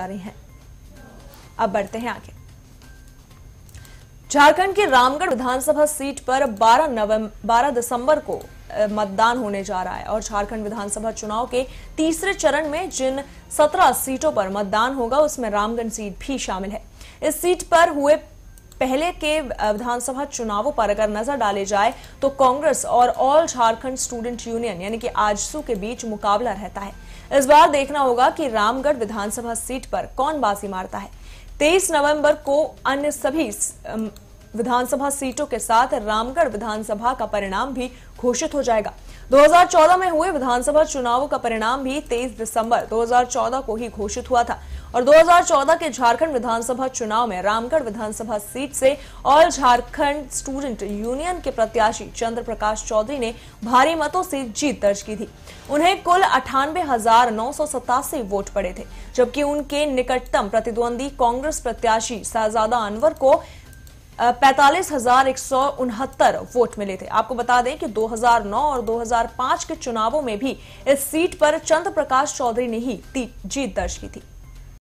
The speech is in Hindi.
जानकारी है अब बढ़ते हैं आगे झारखंड की रामगढ़ विधानसभा सीट पर 12 नवंबर 12 दिसंबर को मतदान होने जा रहा है और झारखंड विधानसभा चुनाव के तीसरे चरण में जिन 17 सीटों पर मतदान होगा उसमें रामगढ़ सीट भी शामिल है इस सीट पर हुए पहले के विधानसभा चुनावों पर अगर नजर डाले जाए तो कांग्रेस और ऑल झारखंड स्टूडेंट यूनियन यानी कि आजसू के बीच मुकाबला रहता है इस बार देखना होगा कि रामगढ़ विधानसभा सीट पर कौन बाजी मारता है तेईस नवंबर को अन्य सभी विधानसभा सीटों के साथ रामगढ़ विधानसभा का परिणाम भी घोषित हो जाएगा 2014 में हुए विधानसभा चुनावों का परिणाम भी 23 दिसंबर 2014 को ही घोषित हुआ था और 2014 के झारखंड विधानसभा चुनाव में रामगढ़ विधानसभा सीट से ऑल झारखंड स्टूडेंट यूनियन के प्रत्याशी चंद्र प्रकाश चौधरी ने भारी मतों से जीत दर्ज की थी उन्हें कुल अठानवे वोट पड़े थे जबकि उनके निकटतम प्रतिद्वंदी कांग्रेस प्रत्याशी शहजादा अनवर को पैंतालीस हजार एक सौ उनहत्तर वोट मिले थे आपको बता दें कि 2009 और 2005 के चुनावों में भी इस सीट पर चंद्र प्रकाश चौधरी ने ही जीत दर्ज की थी